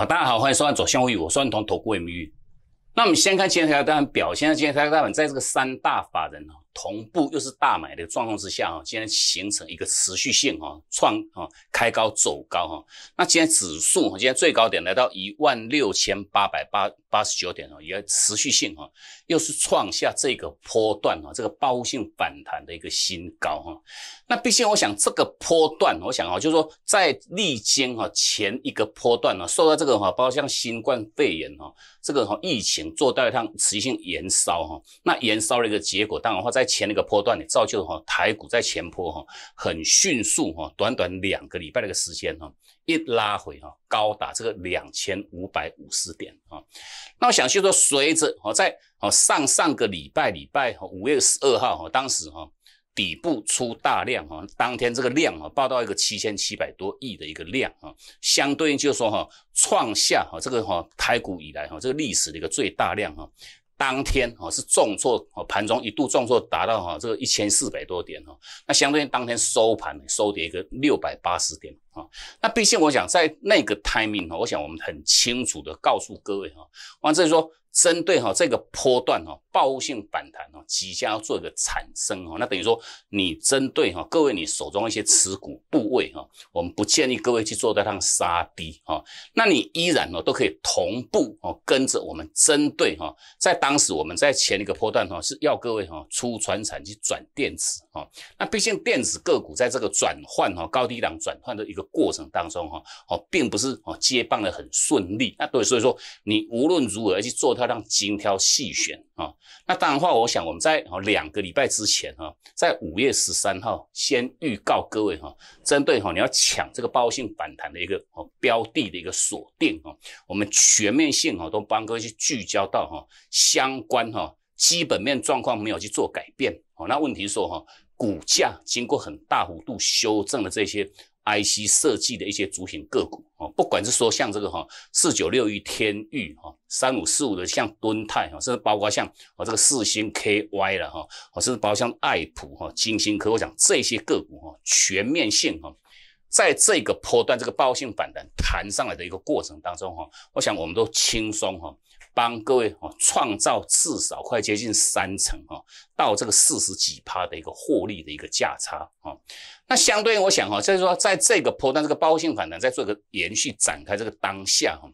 好，大家好，欢迎收看左向会议，我是万同投顾林玉。那我们先看今天台大盘表现，今天台大盘在这个三大法人哦同步又是大买的状况之下啊，今天形成一个持续性啊创啊开高走高哈。那今天指数今天最高点来到一万六千八百八。八十九点哦，也持续性哈，又是创下这个波段哈，这个包发性反弹的一个新高哈。那毕竟我想这个波段，我想哈，就是说在历经哈前一个波段呢，受到这个哈，包括像新冠肺炎哈，这个哈疫情做到一趟持续性延烧哈。那延烧的一个结果，当然话在前一个波段也造就哈台股在前坡哈很迅速哈，短短两个礼拜的一个时间哈，一拉回哈，高达这个两千五百五十点哈。那我想就说，随着哦，在哦上上个礼拜礼拜五月十二号哈，当时哈底部出大量哈，当天这个量哈报到一个七千七百多亿的一个量啊，相对应就说哈创下哈这个哈台股以来哈这个历史的一个最大量哈，当天哦是重挫，盘中一度重挫达到哈这个一千四百多点哈，那相对于当天收盘收跌一个六百八十点啊。那毕竟我想在那个 timing 哦，我想我们很清楚的告诉各位哈，王志说。针对哈这个波段哈报复性反弹哈，即将要做一个产生哈，那等于说你针对哈各位你手中一些持股部位哈，我们不建议各位去做这趟杀低哈，那你依然呢都可以同步哦跟着我们针对哈，在当时我们在前一个波段哈是要各位哈出传产去转电子哈，那毕竟电子个股在这个转换哈高低档转换的一个过程当中哈哦并不是哦接棒的很顺利，那对，所以说你无论如何去做。要让精挑细选啊，那当然话，我想我们在两个礼拜之前哈，在五月十三号先预告各位哈，针对哈你要抢这个包性反弹的一个哦标的的一个锁定哈，我们全面性哈都帮各位去聚焦到哈相关哈基本面状况没有去做改变哦，那问题是说哈股价经过很大幅度修正的这些。IC 设计的一些主品个股哦，不管是说像这个哈四九六一天宇哈三五四五的像敦泰哈，甚至包括像哦这个四星 KY 了哈，甚至包括像爱普哈金星科，我讲这些个股哈全面性哈，在这个波段这个爆性反弹弹上来的一个过程当中哈，我想我们都轻松哈。帮各位哦创造至少快接近三成哦，到这个四十几趴的一个获利的一个价差哦。那相对我想哈，就是说在这个波段这个包性反弹，在做一个延续展开这个当下哈，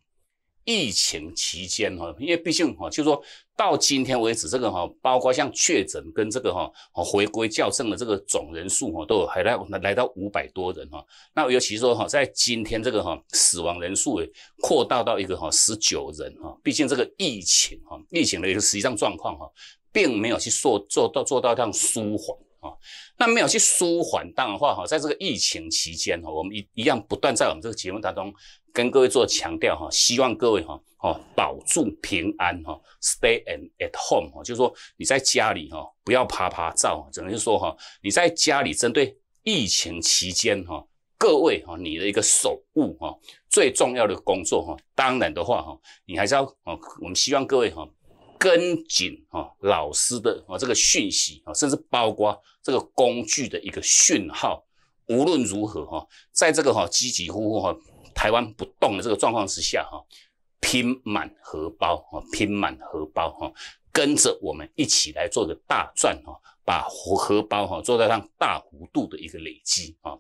疫情期间哈，因为毕竟哈，就是说。到今天为止，这个哈，包括像确诊跟这个哈，回归校正的这个总人数哈，都有还来来到五百多人哈。那尤其说哈，在今天这个哈，死亡人数也扩大到一个哈十九人哈。毕竟这个疫情哈，疫情的一个实际上状况哈，并没有去做做到做到这样舒缓啊。那没有去舒缓当然话哈，在这个疫情期间哈，我们一一样不断在我们这个节目当中。跟各位做强调哈，希望各位哈哦保住平安哈，stay and at home 哈，就是说你在家里哈不要啪啪照，只能说哈你在家里针对疫情期间哈各位哈你的一个守护哈最重要的工作哈，当然的话哈你还是要哦，我们希望各位哈跟紧哈老师的啊这个讯息啊，甚至包括这个工具的一个讯号，无论如何哈，在这个哈急急呼呼哈。台湾不动的这个状况之下，哈，拼满荷包，哈，拼满荷包，哈，跟着我们一起来做个大赚，哈，把荷荷包，哈，做到上大幅度的一个累积，啊，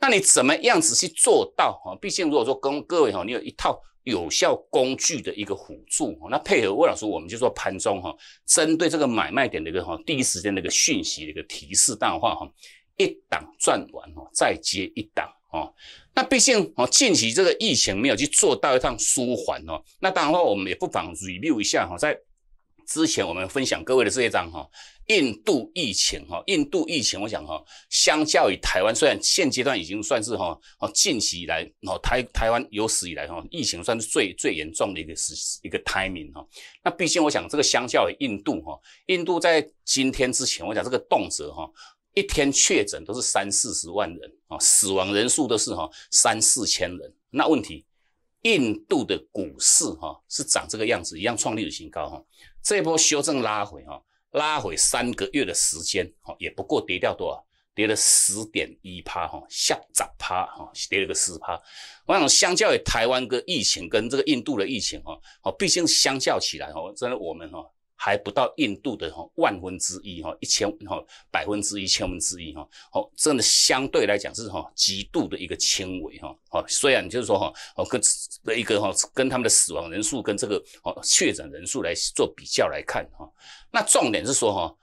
那你怎么样子去做到，哈？毕竟如果说跟各位，哈，你有一套有效工具的一个辅助，那配合魏老师，我们就做盘中，哈，针对这个买卖点的一个，哈，第一时间的一个讯息的一个提示，淡话，哈，一档赚完，哦，再接一档。哦，那毕竟哦，近期这个疫情没有去做到一趟舒缓哦，那当然话我们也不妨 review 一下哈，在之前我们分享各位的这一张哈，印度疫情哈，印度疫情我想哈，相较于台湾，虽然现阶段已经算是哈，哦近期来哦台台湾有史以来哈疫情算是最最严重的一个时一个 timing 哈，那毕竟我想这个相较于印度哈，印度在今天之前我讲这个动辄哈。一天确诊都是三四十万人啊，死亡人数都是哈三四千人。那问题，印度的股市哈是长这个样子，一样创历史新高哈。这波修正拉回哈，拉回三个月的时间哈，也不过跌掉多少，跌了十点一趴哈，下涨趴哈，跌了个十趴。我想相较于台湾的疫情跟这个印度的疫情哈，哦，毕竟相较起来哈，真的我们哈。还不到印度的哈万分之一哈一千哈百分之一千分之一哈，好，真的相对来讲是哈极度的一个轻微哈，好，虽然就是说哈，哦跟一个哈跟他们的死亡人数跟这个哦确诊人数来做比较来看哈，那重点是说哈，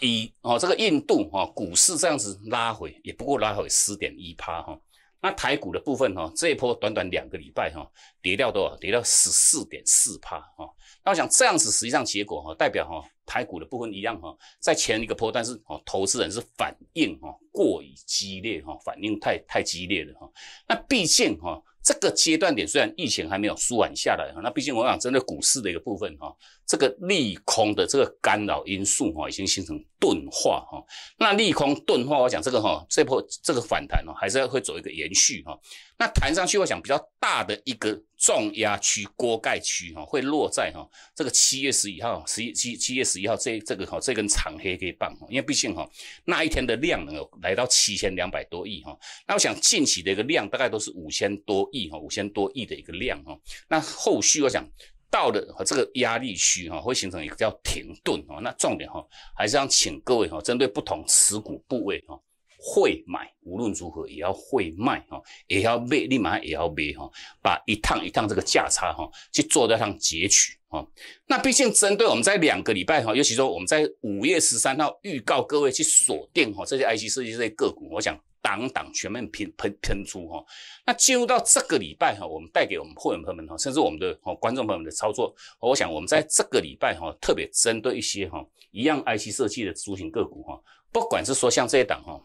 以哦这个印度哈股市这样子拉回也不过拉回十点一帕哈，那台股的部分哈这一波短短两个礼拜哈跌掉多少跌到十四点四帕哈。那我想这样子，实际上结果哈，代表哈台股的部分一样哈，在前一个波，但是哦，投资人是反应哈过于激烈哈，反应太太激烈的哈。那毕竟哈这个阶段点，虽然疫情还没有舒缓下来哈，那毕竟我想针对股市的一个部分哈。这个利空的这个干扰因素哈，已经形成钝化哈。那利空钝化，我想这个哈，这波这个反弹哦，还是要会走一个延续哈。那弹上去，我想比较大的一个重压区、锅盖区哈，会落在哈这个七月十一号、十一七七月十一号这这个哈这根长黑黑棒哈，因为毕竟哈那一天的量能有来到七千两百多亿哈。那我想近期的一个量大概都是五千多亿哈，五千多亿的一个量哈。那后续我想。到了和这个压力区哈，会形成一个叫停顿哦。那重点哈，还是要请各位哈，针对不同持股部位哈。会买，无论如何也要会卖哈，也要卖，立马也要卖哈，把一趟一趟这个价差哈去做这趟截取哈。那毕竟针对我们在两个礼拜哈，尤其说我们在五月十三号预告各位去锁定哈这些 IC 设计这些个股，我想挡挡全面喷喷喷出哈。那进入到这个礼拜哈，我们带给我们会员朋友们哈，甚至我们的哈观众朋友们的操作，我想我们在这个礼拜哈，特别针对一些哈一样 IC 设计的雏型个股哈，不管是说像这一档哈。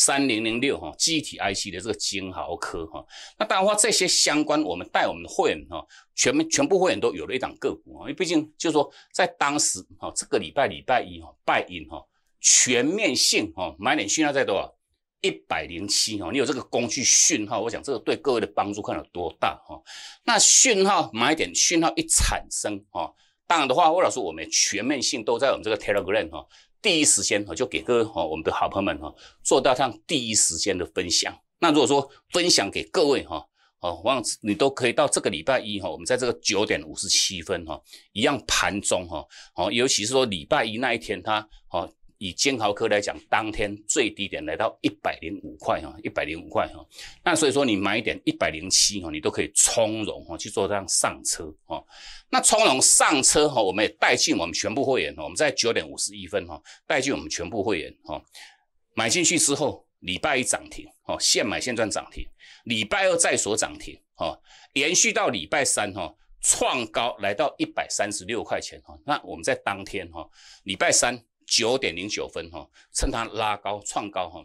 三零零六哈，基体 IC 的这个金豪科哈，那当然话这些相关，我们带我们的会员哈，全全部会员都有了一档个股啊，因为毕竟就是说在当时哈，这个礼拜礼拜一哈，拜因哈，全面性哈，买点讯号在多少？一百零七哈，你有这个工具讯号，我想这个对各位的帮助看有多大哈。那讯号买点讯号一产生哈。当然的话，魏老师，我们全面性都在我们这个 Telegram 哈，第一时间哈就给各位哈我们的好朋友们哈做到上第一时间的分享。那如果说分享给各位哈，哦，王老你都可以到这个礼拜一哈，我们在这个九点五十七分哈一样盘中哈，哦，尤其是说礼拜一那一天他哦。以煎豪科来讲，当天最低点来到一百零五块哈，一百零五块哈。那所以说你买点一百零七哈，你都可以从容哈去做这样上车哈。那从容上车哈，我们也带进我们全部会员哈。我们在九点五十一分哈带进我们全部会员哈，买进去之后，礼拜一涨停哈，现买现赚涨停。礼拜二再锁涨停哈，延续到礼拜三哈创高来到一百三十六块钱哈。那我们在当天哈，礼拜三。九点零九分哈，趁它拉高创高哈，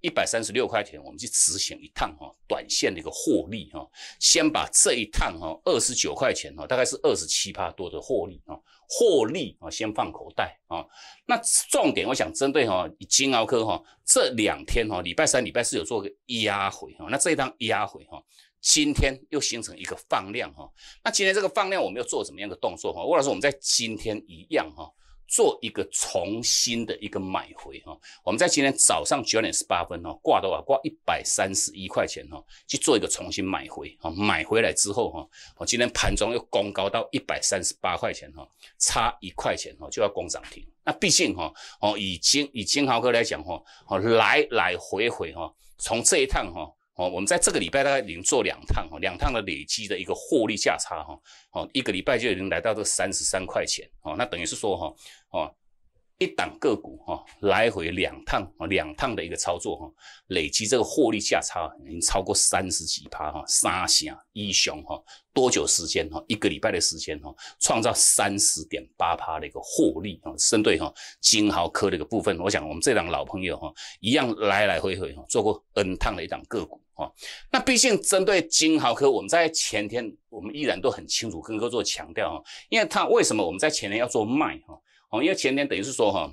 一百三十六块钱，我们去执行一趟哈，短线的一个获利哈，先把这一趟哈，二十九块钱哈，大概是二十七八多的获利哈，获利啊，先放口袋啊。那重点我想针对哈，金奥科哈这两天哈，礼拜三、礼拜四有做个压回哈，那这一趟压回哈，今天又形成一个放量哈，那今天这个放量我们要做什么样的动作哈？郭老师，我们在今天一样哈。做一个重新的一个买回哈，我们在今天早上九点十八分哈挂的话挂一百三十一块钱哈去做一个重新买回哈，买回来之后哈，我今天盘中又攻高到一百三十八块钱哈，差一块钱哈就要攻涨停。那毕竟哈，哦以金以金豪哥来讲哈，哦来来回回哈，从这一趟哈。哦，我们在这个礼拜大概已经做两趟，哈，两趟的累积的一个获利价差，哈，哦，一个礼拜就已经来到这三十三块钱，哦，那等于是说，哈，哦。一档个股哈，来回两趟啊，两趟的一个操作哈，累积这个获利价差已经超过三十几趴哈，三熊一雄哈，多久时间哈？一个礼拜的时间哈，创造三十点八趴的一个获利哈。针对哈金豪科的一个部分，我想我们这档老朋友哈，一样来来回回哈，做过 N 趟的一档个股哈。那毕竟针对金豪科，我们在前天我们依然都很清楚跟各位强调哈，因为它为什么我们在前天要做卖哈？哦，因为前天等于是说哈，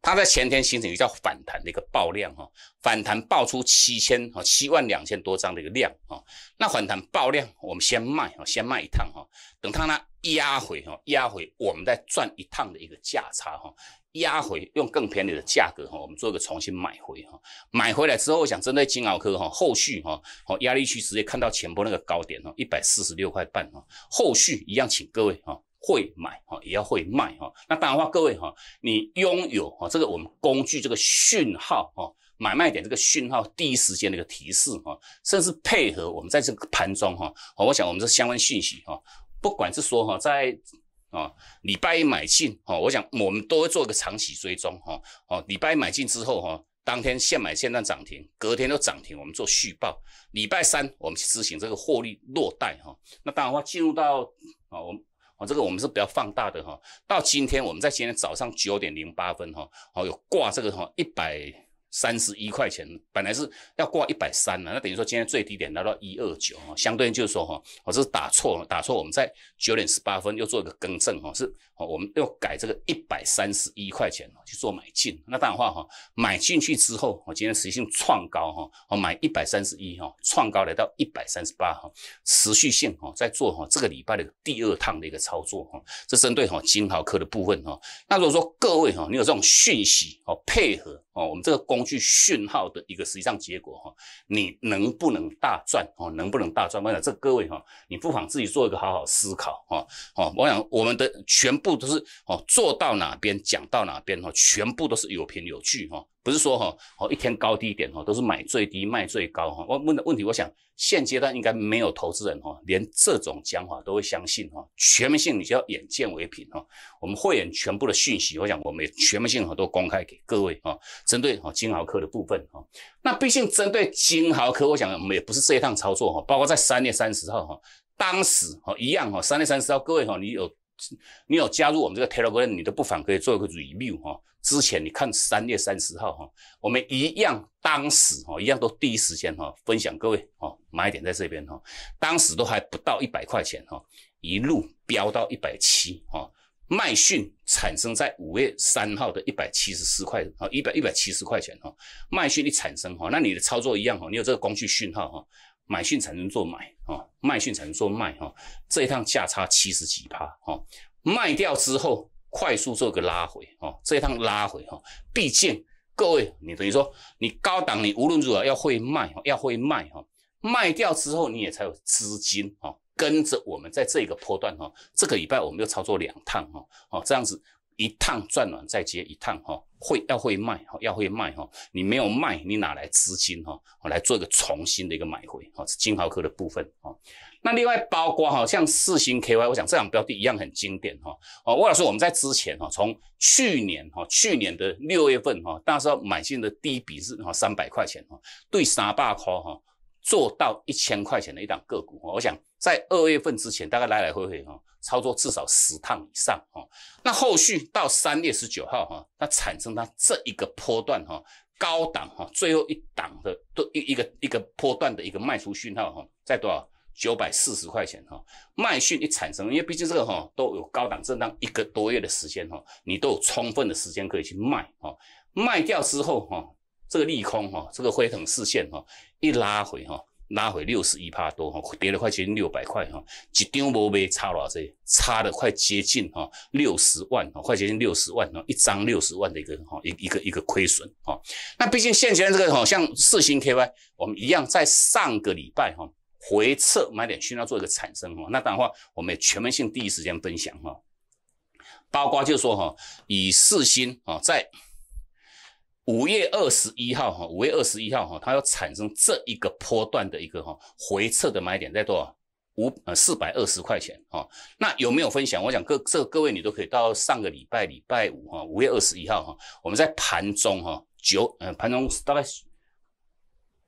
它在前天形成一个叫反弹的一个爆量哈，反弹爆出七千哈七万两千多张的一个量哈，那反弹爆量我们先卖哈，先卖一趟哈，等它呢压回哈，压回我们再赚一趟的一个价差哈，压回用更便宜的价格哈，我们做一个重新买回哈，买回来之后想针对金鳌科哈，后续哈，哦压力区直接看到前波那个高点哈，一百四十六块半哈，后续一样请各位哈。会买哈，也要会卖哈。那当然话，各位哈，你拥有哈这个我们工具这个讯号哈，买卖点这个讯号第一时间的一个提示哈，甚至配合我们在这个盘中哈，我想我们这相关信息哈，不管是说哈在啊礼拜一买进哈，我想我们都会做一个长期追踪哈。哦，礼拜一买进之后哈，当天现买现断涨停，隔天都涨停，我们做续报。礼拜三我们去执行这个获利落袋哈。那当然话，进入到啊我们。哦，这个我们是比较放大的哈。到今天，我们在今天早上九点零八分哈，哦，有挂这个哈一百。三十一块钱，本来是要挂一百三了，那等于说今天最低点来到一二九，相对应就是说哈，我这是打错了，打错，我们在九点十八分又做一个更正哈，是哦，我们要改这个一百三十一块钱哦去做买进，那当然话哈，买进去之后，我今天实性创高哈，我买一百三十一哈，创高来到一百三十八哈，持续性哈在做哈这个礼拜的第二趟的一个操作哈，这针对哈金豪客的部分哈，那如果说各位哈，你有这种讯息哦配合。哦，我们这个工具讯号的一个实际上结果哈，你能不能大赚哦？能不能大赚？我想这各位哈，你不妨自己做一个好好思考哈。哦，我想我们的全部都是哦，做到哪边讲到哪边哈，全部都是有凭有据哈。不是说哈，哦一天高低点哈，都是买最低卖最高哈。我问的问题，我想现阶段应该没有投资人哈，连这种讲法都会相信哈。全面性，你就要眼见为凭哈。我们会演全部的讯息，我想我们也全面性很都公开给各位啊。针对哈金豪科的部分哈，那毕竟针对金豪科，我想我们也不是这一趟操作哈，包括在三月三十号哈，当时哈一样哈，三月三十号各位哈，你有。你有加入我们这个 Telegram，你都不妨可以做一个 review 哈。之前你看三月三十号哈，我们一样当时哈，一样都第一时间哈分享各位哈，买点在这边哈，当时都还不到一百块钱哈，一路飙到一百七哈，麦讯产生在五月三号的一百七十四块啊，一百一百七十块钱哈，麦讯你产生哈，那你的操作一样哈，你有这个工具讯号哈。买训才能做买啊，卖训才能做卖哈。这一趟价差七十几趴哈，卖掉之后快速做个拉回啊，这一趟拉回哈，毕竟各位你等于说你高档，你无论如何要会卖，要会卖哈。卖掉之后你也才有资金啊，跟着我们在这个波段哈。这个礼拜我们又操作两趟哈，哦这样子。一趟赚完再接一趟哈，会要会卖哈，要会卖哈。你没有卖，你哪来资金哈？来做一个重新的一个买回哈。金豪科的部分哈，那另外包括哈，像四星 KY，我想这两标的一样很经典哈。哦，魏老师，我们在之前哈，从去年哈，去年的六月份哈，那时候买进的第一笔是哈三百块钱哈，对沙百科哈做到一千块钱的一档个股，我想。在二月份之前，大概来来回回哈，操作至少十趟以上哈。那后续到三月十九号哈，它产生它这一个波段哈，高档哈最后一档的都一一个一个波段的一个卖出讯号哈，在多少九百四十块钱哈，卖讯一产生，因为毕竟这个哈都有高档震荡一个多月的时间哈，你都有充分的时间可以去卖哈，卖掉之后哈，这个利空哈，这个辉腾视线哈一拉回哈。拉回六十一帕多，哈，跌了快接近六百块，哈，一张没卖，差了啥？差的快接近哈，六十万，哈，接近六十万，哈，一张六十万的一个，哈，一一个一个亏损，哈。那毕竟现前这个，哈，像四星 KY，我们一样在上个礼拜，哈，回撤买点需要做一个产生，哈。那当然话，我们也全面性第一时间分享，哈，包括就说，哈，以四星，啊在。五月二十一号哈，五月二十一号哈，它要产生这一个波段的一个哈回撤的买点在多少五呃四百二十块钱啊？那有没有分享？我想各这各位你都可以到上个礼拜礼拜五哈，五月二十一号哈，我们在盘中哈九呃盘中大概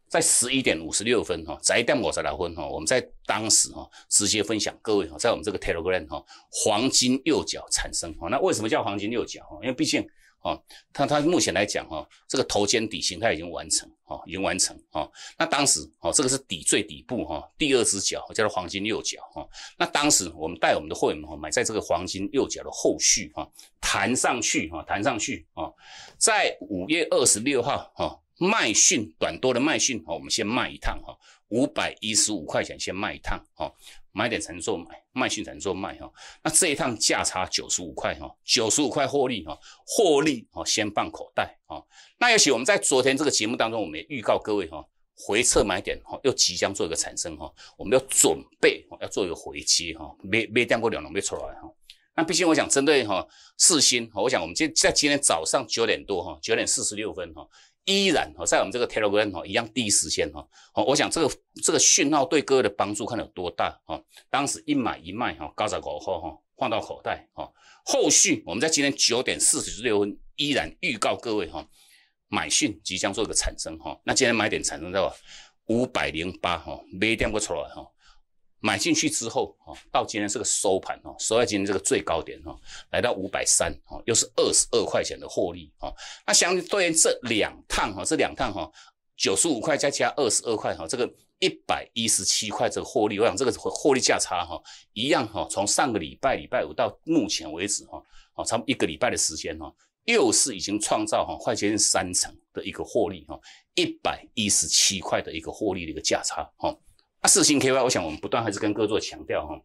在十一点五十六分哈，在一点五十六分哈，我们在当时哈直接分享各位哈，在我们这个 Telegram 哈黄金右脚产生哈，那为什么叫黄金右脚哈？因为毕竟。哦，它它目前来讲哈，这个头肩底形态已经完成，哦，已经完成，哦。那当时，哦，这个是底最底部，哈，第二只脚，叫做黄金右脚，哈。那当时我们带我们的会员，哈，买在这个黄金右脚的后续，哈，弹上去，哈，弹上去，啊，在五月二十六号，哈，卖讯短多的卖讯，哈，我们先卖一趟，哈。五百一十五块钱先卖一趟哦，买点承做买，卖讯承做卖哈，那这一趟价差九十五块哈，九十五块获利哈，获利哦先放口袋啊。那也许我们在昨天这个节目当中，我们也预告各位哈，回撤买点哈，又即将做一个产生哈，我们要准备哦，要做一个回击哈，没没跌过两龙没出来哈。那毕竟我想针对哈四星，我想我们今在今天早上九点多哈，九点四十六分哈。依然哈，在我们这个 Telegram 哈，一样第一时间哈，哦，我想这个这个讯号对各位的帮助看有多大哈。当时一买一卖哈，高扫过后哈，放到口袋哈。后续我们在今天九点四十六分依然预告各位哈，买讯即将做一个产生哈。那今天买点产生在五百零八哈，买点会出来哈。买进去之后，哈，到今天这个收盘，哈，收在今天这个最高点，哈，来到五百三，哈，又是二十二块钱的获利，哈。那相对于这两趟，哈，这两趟，哈，九十五块再加二十二块，哈，这个一百一十七块这个获利，我想这个获利价差，哈，一样，哈，从上个礼拜礼拜五到目前为止，哈，哦，差不多一个礼拜的时间，哈，又是已经创造，哈，快接近三成的一个获利，哈，一百一十七块的一个获利的一个价差，哈。四星 K Y，我想我们不断还是跟各做强调哈，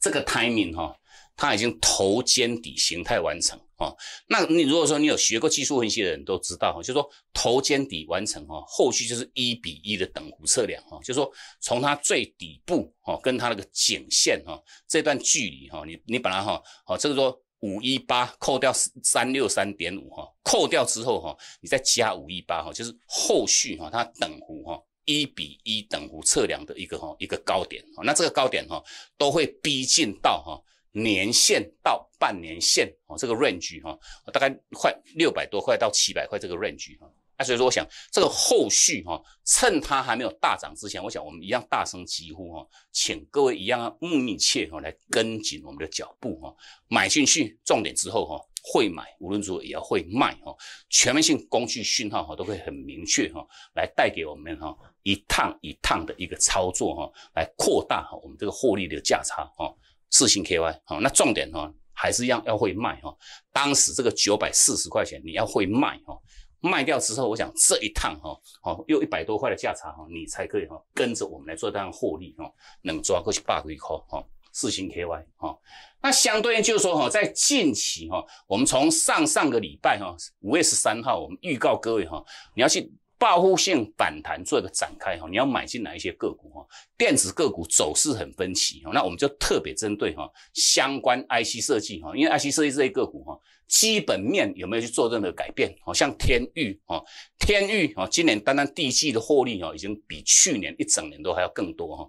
这个 timing 哈，它已经头肩底形态完成哈。那你如果说你有学过技术分析的人都知道哈，就说头肩底完成哈，后续就是一比一的等弧测量哈，就说从它最底部哈，跟它那个颈线哈，这段距离哈，你你把它哈，啊，这个说五一八扣掉三六三点五哈，扣掉之后哈，你再加五一八哈，就是后续哈，它等弧哈。一比一等幅测量的一个哈一个高点啊，那这个高点哈都会逼近到哈年线到半年线哦，这个 range 哈大概快六百多块到七百块这个 range 哈，那所以说我想这个后续哈，趁它还没有大涨之前，我想我们一样大声疾呼哈，请各位一样密切哈来跟紧我们的脚步哈，买进去重点之后哈。会买，无论如何也要会卖哈。全面性工具讯号哈，都会很明确哈，来带给我们哈一趟一趟的一个操作哈，来扩大哈我们这个获利的价差哈。四星 KY 哈，那重点哈还是要要会卖哈。当时这个九百四十块钱你要会卖哈，卖掉之后，我想这一趟哈，哦，又一百多块的价差哈，你才可以哈跟着我们来做这样获利哈，能抓过一百几块哈。四星 KY 哈，那相对应就是说哈，在近期哈，我们从上上个礼拜哈，五月十三号，我们预告各位哈，你要去报复性反弹做一个展开哈，你要买进来一些个股哈，电子个股走势很分歧哈，那我们就特别针对哈，相关 IC 设计哈，因为 IC 设计这一个股哈。基本面有没有去做任何改变？好像天域哦，天域哦，今年单单第一季的获利哦，已经比去年一整年都还要更多哈。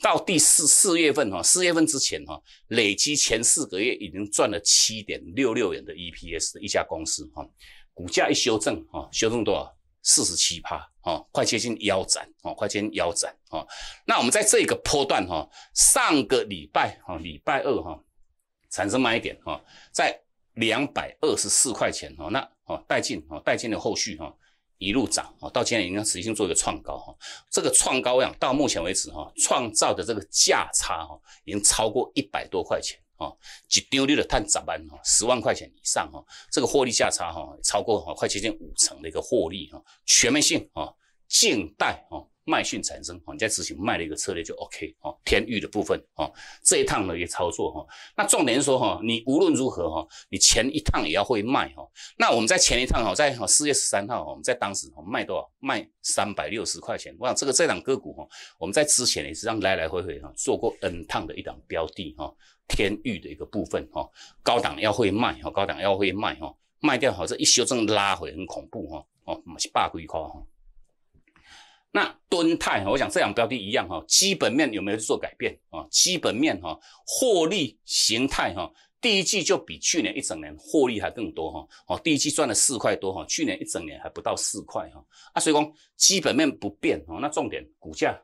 到第四四月份哈，四月份之前哈，累积前四个月已经赚了七点六六元的 EPS 的一家公司哈，股价一修正哈，修正多少？四十七趴哦，快接近腰斩哦，快接近腰斩哦。那我们在这个波段哈，上个礼拜哈，礼拜二哈，产生慢一点哈，在。两百二十四块钱哦，那哦，带进哦，带进的后续哈，一路涨哦，到今天已经实性做一个创高哈，这个创高量到目前为止哈，创造的这个价差哈，已经超过一百多块钱哦，一丢丢的碳涨板哈，十万块钱以上哈，这个获利价差哈，超过哈，快接近五成的一个获利哈，全面性啊，静待哦卖讯产生，哈，你在执行卖的一个策略就 OK，哈，天域的部分，哈，这一趟的一个操作，哈，那重点说，哈，你无论如何，哈，你前一趟也要会卖，哈，那我们在前一趟，哈，在四月十三号，我们在当时，哈，卖多少？卖三百六十块钱。我想这个这档个股，哈，我们在之前也是这样来来回回，哈，做过 N 趟的一档标的，哈，天域的一个部分，哈，高档要会卖，哈，高档要会卖，哈，卖掉，哈，这一修正拉回很恐怖，哈，哦，是百几块，哈。那吨钛，我想这两标的一样哈，基本面有没有做改变啊？基本面哈，获利形态哈，第一季就比去年一整年获利还更多哈，哦，第一季赚了四块多哈，去年一整年还不到四块哈，啊，所以讲基本面不变哈，那重点股价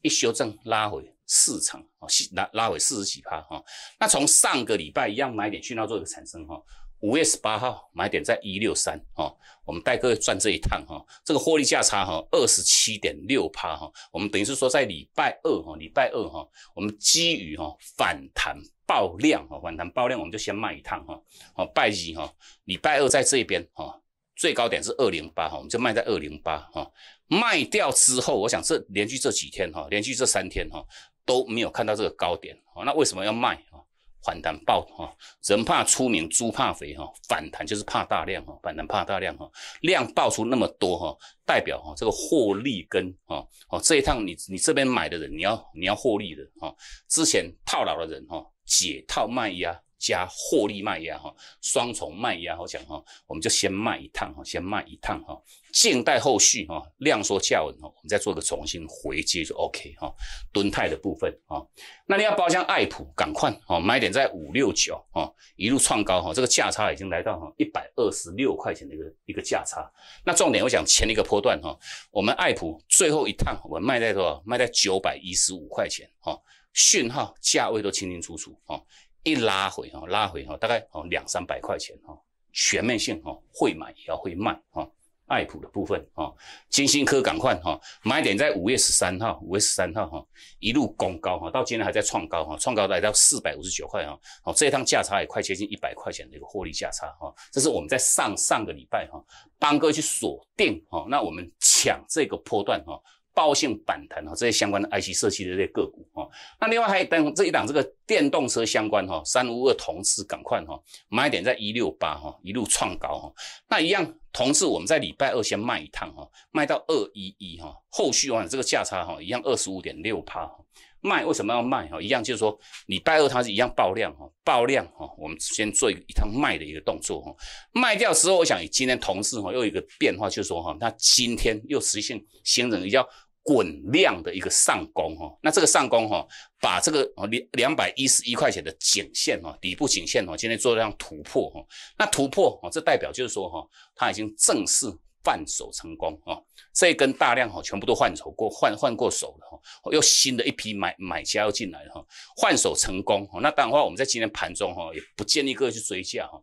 一修正拉回四成，哦，拉拉回四十几趴哈，那从上个礼拜一样买点去那做一个产生哈。五月十八号买点在一六三哈，我们带各位赚这一趟哈，这个获利价差哈二十七点六帕哈，我们等于是说在礼拜二哈，礼拜二哈，我们基于哈反弹爆量哈，反弹爆量我们就先卖一趟哈，好，拜二哈，礼拜二在这边哈，最高点是二零八哈，我们就卖在二零八哈，卖掉之后，我想这连续这几天哈，连续这三天哈都没有看到这个高点哦，那为什么要卖啊？反弹爆哈，人怕出名猪怕肥哈，反弹就是怕大量哈，反弹怕大量哈，量爆出那么多哈，代表哈这个获利跟啊哦这一趟你你这边买的人你要你要获利的哈，之前套牢的人哈解套卖压。加获利卖压哈，双重卖压，我想哈，我们就先卖一趟哈，先卖一趟哈，静待后续哈，量缩价稳哈，我们再做个重新回接就 OK 哈，蹲态的部分啊。那你要包厢艾普，赶快哦，买点在五六九哦，一路创高哈，这个价差已经来到哈一百二十六块钱的一个一个价差。那重点我想前一个波段哈，我们艾普最后一趟我们卖在多少？卖在九百一十五块钱哈，讯号价位都清清楚楚哈。一拉回哈，拉回哈，大概哦两三百块钱哈，全面性哈会买也要会卖哈，爱普的部分哈，金星科赶快哈，买点在五月十三号，五月十三号哈一路攻高哈，到今天还在创高哈，创高来到四百五十九块哈，哦这一趟价差也快接近一百块钱的一个获利价差哈，这是我们在上上个礼拜哈帮哥去锁定哈，那我们抢这个波段哈。爆性反弹啊，这些相关的 i c 设计的这些个股哈，那另外还有等这一档这个电动车相关哈，三五二同事赶快哈，买点在一六八哈，一路创高哈。那一样，同事我们在礼拜二先卖一趟哈，卖到二一一哈，后续啊这个价差哈，一样二十五点六帕哈，卖为什么要卖哈？一样就是说礼拜二它是一样爆量哈，爆量哈，我们先做一趟卖的一个动作哈，卖掉之后，我想今天同事哈又有一个变化，就是说哈，它今天又实现先整一交。滚量的一个上攻哈，那这个上攻哈，把这个两两百一十一块钱的颈线哈，底部颈线哈，今天做量突破哈，那突破哦，这代表就是说哈，它已经正式换手成功啊，这一根大量哈，全部都换手过换换过手了哈，又新的一批买买家要进来了哈，换手成功哈，那当然话我们在今天盘中哈，也不建议各位去追价哈，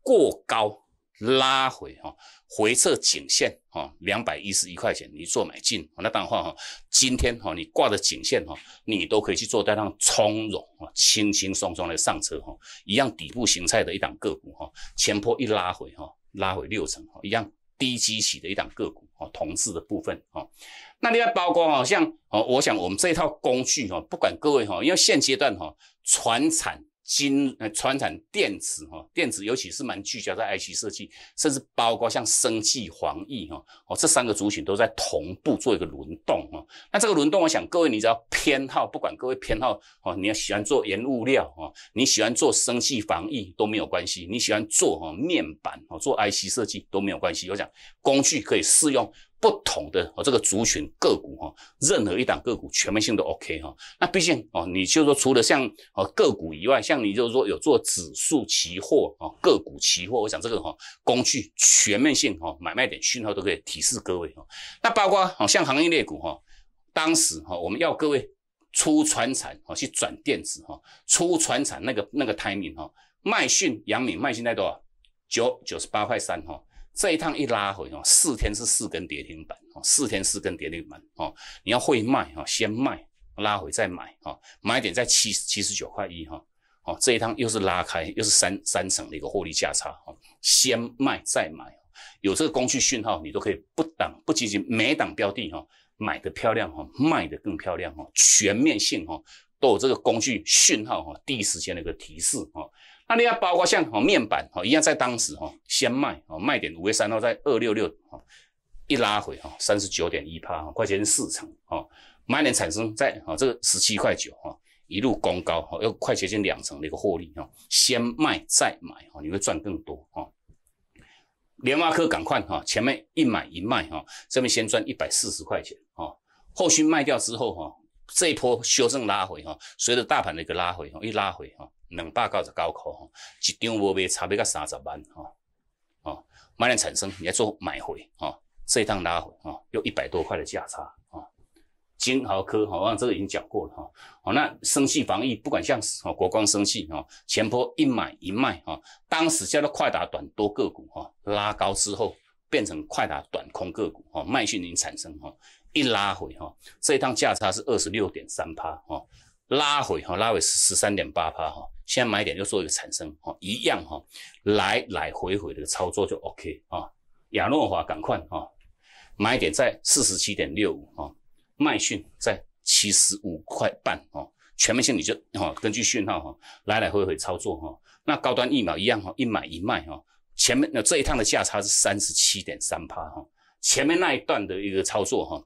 过高。拉回哈，回撤颈线哈，两百一十一块钱你做买进，那当然话哈，今天哈你挂着颈线哈，你都可以去做带那从容啊，轻轻松松的上车哈，一样底部形态的一档个股哈，前坡一拉回哈，拉回六成哈，一样低基起的一档个股哦，同质的部分哦，那另外包括哦、像哦，我想我们这套工具哈，不管各位哈，因为现阶段哈，船产。金呃，川产电子哈，电子尤其是蛮聚焦在 IC 设计，甚至包括像生技、防疫哈，哦，这三个族群都在同步做一个轮动哈。那这个轮动，我想各位你只要偏好，不管各位偏好哦，你要喜欢做原物料哦，你喜欢做生技、防疫都没有关系，你喜欢做哦面板哦，做 IC 设计都没有关系。我想工具可以适用。不同的哦，这个族群个股哈，任何一档个股全面性都 OK 哈。那毕竟哦，你就是说除了像哦个股以外，像你就是说有做指数期货啊，个股期货，我想这个哈工具全面性哈，买卖点讯号都可以提示各位哈。那包括好像行业类股哈，当时哈我们要各位出船产哦去转电子哈，出船产那个那个 timing 哈，卖讯阳敏卖讯在多少？九九十八块三哈。这一趟一拉回哦，四天是四根跌停板哦，四天四根跌停板哦，你要会卖哦，先卖拉回再买哦，买点在七七十九块一哈哦，这一趟又是拉开又是三三层的一个获利价差哦，先卖再买，有这个工具讯号你都可以不挡，不仅仅每挡标的哈买的漂亮哈，卖的更漂亮哈，全面性哈都有这个工具讯号哈，第一时间的一个提示哈。那你要包括像哦面板哦一样，在当时哦先卖哦卖点五月三号在二六六哦一拉回哦三十九点一趴哦快接近四成哦买点产生在哦这个十七块九哦一路攻高哦又快接近两成的一个获利哦先卖再买哦你会赚更多哦联发科赶快哈前面一买一卖哈这边先赚一百四十块钱哦后续卖掉之后哈这一波修正拉回哈随着大盘的一个拉回哦一拉回哈。两百九十九块，一张买卖差别到三十万哦，哦，慢慢产生，你要做买回哦，这一趟拉回哦，约一百多块的价差哦。金豪科，好，像、这个已经讲过了哈。好，那生气防疫，不管像哦国光生气哦，前坡一买一卖哈，当时叫做快打短多个股哈，拉高之后变成快打短空个股哦，卖讯已经产生哦，一拉回哈，这一趟价差是二十六点三帕哦。拉回哈，拉回十三点八帕哈，在买点就做一个产生哈，一样哈，来来回回的操作就 OK 啊。雅诺华赶快啊，买点在四十七点六五哈，麦讯在七十五块半哦，全面性你就哦，根据讯号哈，来来回回操作哈。那高端疫苗一样哈，一买一卖哈，前面那这一趟的价差是三十七点三趴哈，前面那一段的一个操作哈。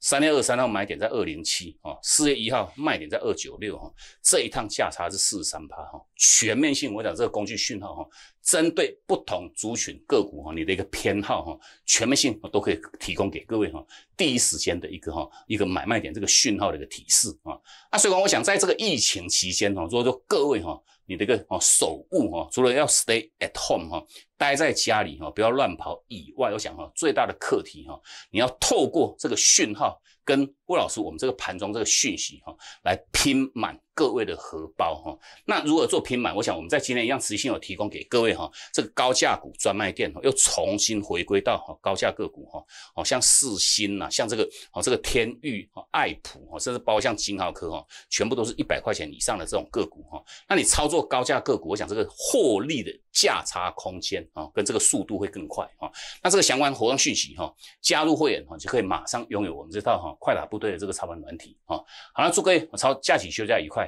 三月二三号买点在二零七啊，四月一号卖点在二九六啊，这一趟价差是四十三趴哈，全面性我讲这个工具讯号哈。针对不同族群个股哈，你的一个偏好哈，全面性我都可以提供给各位哈，第一时间的一个哈一个买卖点，这个讯号的一个提示啊。那所以我想在这个疫情期间哈，果说各位哈，你的一个哦手务哈，除了要 stay at home 哈，待在家里哈，不要乱跑以外，我想哈，最大的课题哈，你要透过这个讯号跟郭老师我们这个盘中这个讯息哈，来拼满。各位的荷包哈，那如果做拼满，我想我们在今天一样，持续有提供给各位哈，这个高价股专卖店又重新回归到哈高价个股哈，哦像四星呐，像这个哦这个天域哈爱普哈，甚至包括像金浩科哈，全部都是一百块钱以上的这种个股哈。那你操作高价个股，我想这个获利的价差空间啊，跟这个速度会更快哈。那这个相关活动讯息哈，加入会员哈就可以马上拥有我们这套哈快打部队的这个操盘软体哈。好了，祝各位操假期休假愉快。